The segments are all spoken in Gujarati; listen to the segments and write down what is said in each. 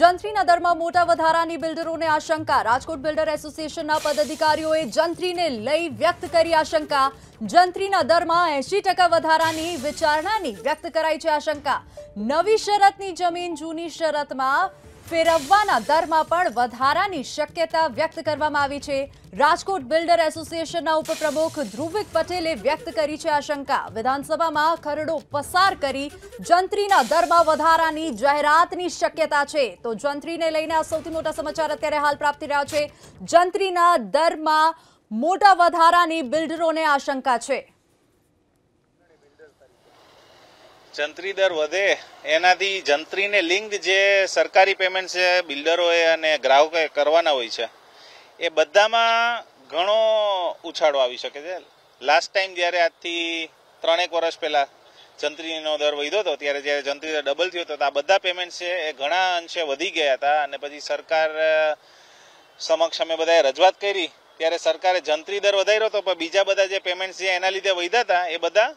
જંત્રીના દરમાં મોટા વધારાની બિલ્ડરોને આશંકા રાજકોટ બિલ્ડર એસોસિએશનના પદાધિકારીઓએ જંત્રીને લઈ વ્યક્ત કરી આશંકા જંત્રીના દરમાં એંશી વધારાની વિચારણાની વ્યક્ત કરાઈ છે આશંકા નવી શરતની જમીન જૂની શરતમાં ફેરવવાના દરમાં પણ વધારાની શક્યતા વ્યક્ત કરવામાં આવી છે રાજકોટ બિલ્ડર એસોસિએશનના ઉપપ્રમુખ ધ્રુવિક પટેલે વ્યક્ત કરી છે આશંકા વિધાનસભામાં ખરડો પસાર કરી જંત્રીના દરમાં વધારાની જાહેરાતની શક્યતા છે તો જંત્રીને લઈને આ સૌથી મોટા સમાચાર અત્યારે હાલ પ્રાપ્ત રહ્યા છે જંત્રીના દરમાં મોટા વધારાની બિલ્ડરોને આશંકા છે જંત્રી દર વધે એનાથી જંત્રીને લિંક જે સરકારી પેમેન્ટ છે બિલ્ડરોએ અને ગ્રાહકોએ કરવાના હોય છે એ બધામાં ઘણો ઉછાળો આવી શકે છે લાસ્ટ ટાઈમ જ્યારે આજથી ત્રણેક વર્ષ પહેલાં જંત્રીનો દર વધ્યો હતો ત્યારે જ્યારે જંત્રી દર ડબલ થયો હતો આ બધા પેમેન્ટ છે એ ઘણા અંશે વધી ગયા હતા અને પછી સરકાર સમક્ષ અમે બધાએ રજૂઆત કરી ત્યારે સરકારે જંત્રી દર વધાર્યો હતો પણ બીજા બધા જે પેમેન્ટ છે એના લીધે વધ્યા હતા એ બધા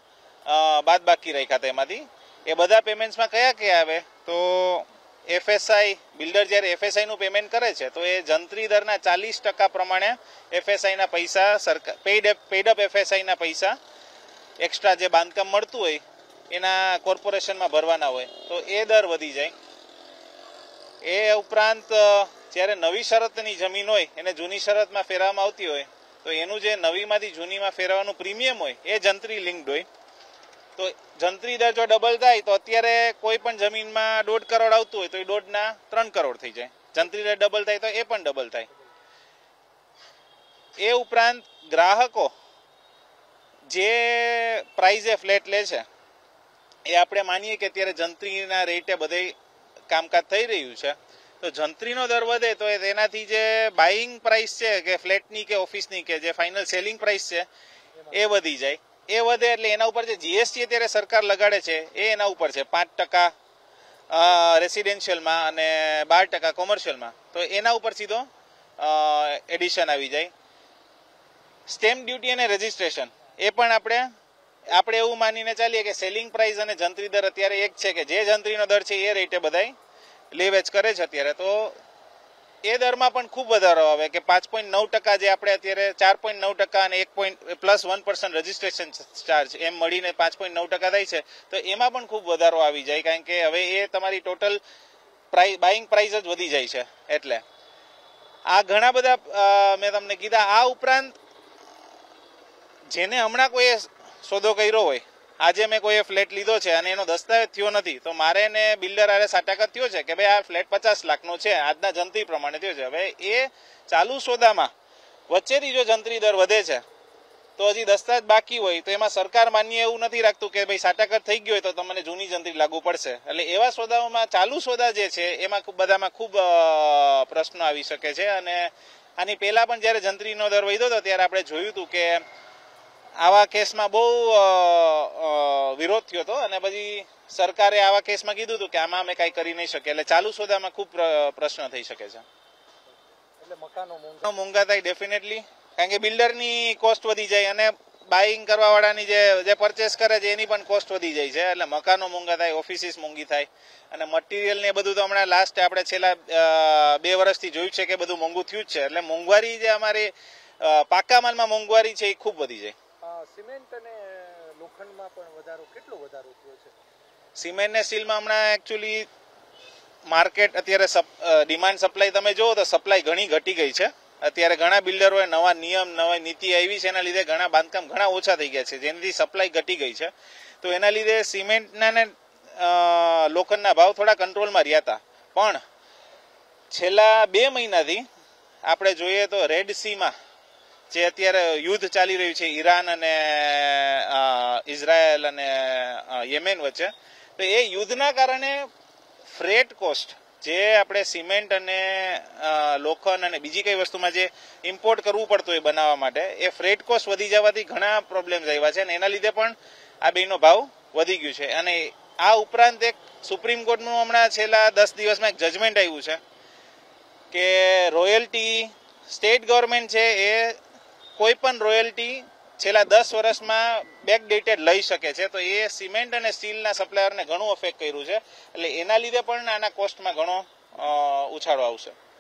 બાદ બાકી રાખ્યા હતા એમાંથી એ બધા પેમેન્ટ્સમાં કયા કયા આવે તો એફએસઆઈ બિલ્ડર જ્યારે એફએસઆઈનું પેમેન્ટ કરે છે તો એ જંત્રી દરના ચાલીસ ટકા પ્રમાણે એફએસઆઈના પૈસા સરકાર પેઇડ પેઇડ અપ એફએસઆઈના પૈસા એક્સ્ટ્રા જે બાંધકામ મળતું હોય એના કોર્પોરેશનમાં ભરવાના હોય તો એ દર વધી જાય એ ઉપરાંત જ્યારે નવી શરતની જમીન હોય એને જૂની શરતમાં ફેરવવામાં આવતી હોય તો એનું જે નવીમાંથી જૂનીમાં ફેરવાનું પ્રીમિયમ હોય એ જંત્રી લિંક્ડ હોય તો જંત્રી દર જો ડબલ થાય તો અત્યારે કોઈ પણ જમીનમાં દોઢ કરોડ આવતું હોય તો એ દોઢના ત્રણ કરોડ થઈ જાય જંત્રી દર ડબલ થાય તો એ પણ ડબલ થાય એ ઉપરાંત ગ્રાહકો જે પ્રાઇઝે ફ્લેટ લે છે એ આપણે માનીએ કે અત્યારે જંત્રીના રેટે બધે કામકાજ થઈ રહ્યું છે તો જંત્રીનો દર વધે તો તેનાથી જે બાઇંગ પ્રાઇસ છે કે ફ્લેટની કે ઓફિસની કે જે ફાઇનલ સેલિંગ પ્રાઇસ છે એ વધી જાય એ વધે એટલે એના ઉપર જે જીએસટી અત્યારે સરકાર લગાડે છે એ એના ઉપર છે પાંચ ટકા રેસિડેન્શિયલમાં અને બાર ટકા કોમર્શિયલમાં તો એના ઉપર સીધો એડિશન આવી જાય સ્ટેમ્પ ડ્યુટી અને રજિસ્ટ્રેશન એ પણ આપણે આપણે એવું માનીને ચાલીએ કે સેલિંગ પ્રાઇસ અને જંત્રી દર અત્યારે એક છે કે જે જંત્રીનો દર છે એ રેટે બધાય લે વેચ કરે છે અત્યારે તો એ દરમાં પણ ખૂબ વધારો આવે કે પાંચ પોઈન્ટ નવ ટકા જે આપણે અત્યારે ચાર પોઈન્ટ નવ ટકા અને એક point plus one percent registration charge એમ મળીને પાંચ પોઈન્ટ નવ ટકા થાય છે તો એમાં પણ ખૂબ વધારો આવી જાય કારણ કે હવે એ તમારી ટોટલ પ્રાઇસ બાઇંગ પ્રાઇસ જ વધી જાય છે એટલે આ ઘણા બધા મેં તમને કીધા આ ઉપરાંત જેને હમણાં કોઈ સોદો કર્યો હોય આજે મેં કોઈએ ફ્લેટ લીધો છે અને એનો દસ્તાવેજ થયો નથી તો મારે એને બિલ્ડર આરે સાટાકત થયો છે કે ભાઈ આ ફ્લેટ પચાસ લાખનો છે આજના જંત્રી પ્રમાણે થયો છે હવે એ ચાલુ સોદામાં વચ્ચેથી જો જંત્રી દર વધે છે તો હજી દસ્તાવેજ બાકી હોય તો એમાં સરકાર માન્ય એવું નથી રાખતું કે ભાઈ સાટાકર થઈ ગયો હોય તો તમને જૂની જંત્રી લાગુ પડશે એટલે એવા સોદાઓમાં ચાલુ સોદા જે છે એમાં ખૂબ બધામાં ખૂબ પ્રશ્નો આવી શકે છે અને આની પહેલાં પણ જ્યારે જંત્રીનો દર વધ્યો હતો ત્યારે આપણે જોયું હતું કે આવા કેસમાં બહુ વિરોધ થયો હતો અને પછી સરકારે આવા કેસમાં કીધું હતું કે આમાં અમે કાંઈ કરી નહીં શકીએ એટલે ચાલુ સોદામાં ખૂબ પ્રશ્ન થઈ શકે છે મોંઘા થાય ડેફિનેટલી કારણ કે બિલ્ડરની કોસ્ટ વધી જાય અને બાઇંગ કરવા વાળાની જે જે પરચેસ કરે છે એની પણ કોસ્ટ વધી જાય છે એટલે મકાનો મોંઘા થાય ઓફિસિસ મોંઘી થાય અને મટીરિયલ ને બધું તો હમણાં લાસ્ટ આપણે છેલ્લા બે વર્ષથી જોયું છે કે બધું મોંઘું થયું જ છે એટલે મોંઘવારી જે અમારી પાક્કા માલમાં મોંઘવારી છે એ ખૂબ વધી જાય સિમેન્ટ અને લોખંડમાં પણ વધારો કેટલો વધારો થયો છે સિમેન્ટ ને સ્ટીલમાં હમણાં એકચ્યુઅલી માર્કેટ અત્યારે ડિમાન્ડ સપ્લાય તમે જુઓ તો સપ્લાય ઘણી ઘટી ગઈ છે અત્યારે ઘણા બિલ્ડરોએ નવા નિયમ નવા નીતિ આવી છે એના લીધે ઘણા બાંધકામ ઘણા ઓછા થઈ ગયા છે જેનાથી સપ્લાય ઘટી ગઈ છે તો એના લીધે સિમેન્ટના ને લોખંડના ભાવ થોડા કંટ્રોલમાં રહ્યા હતા પણ છેલ્લા બે મહિનાથી આપણે જોઈએ તો રેડ સીમાં જે અત્યારે યુદ્ધ ચાલી રહ્યું છે ઈરાન અને ઇઝરાયલ અને યેમેન વચ્ચે તો એ યુદ્ધના કારણે ફ્રેટ કોસ્ટ જે આપણે સિમેન્ટ અને લોખંડ અને બીજી કઈ વસ્તુમાં જે ઇમ્પોર્ટ કરવું પડતું હોય બનાવવા માટે એ ફ્રેટ કોસ્ટ વધી જવાથી ઘણા પ્રોબ્લેમ્સ આવ્યા છે અને એના લીધે પણ આ બેનો ભાવ વધી ગયું છે અને આ ઉપરાંત એક સુપ્રીમ કોર્ટનું હમણાં છેલ્લા દસ દિવસમાં એક જજમેન્ટ આવ્યું છે કે રોયલ્ટી સ્ટેટ ગવર્મેન્ટ છે એ કોઈ પણ રોયલ્ટી છેલ્લા દસ વર્ષમાં બેકડેટેડ લઈ શકે છે તો એ સિમેન્ટ અને સ્ટીલના સપ્લાયરને ઘણું અફેક્ટ કર્યું છે એટલે એના લીધે પણ આના કોસ્ટમાં ઘણો ઉછાળો આવશે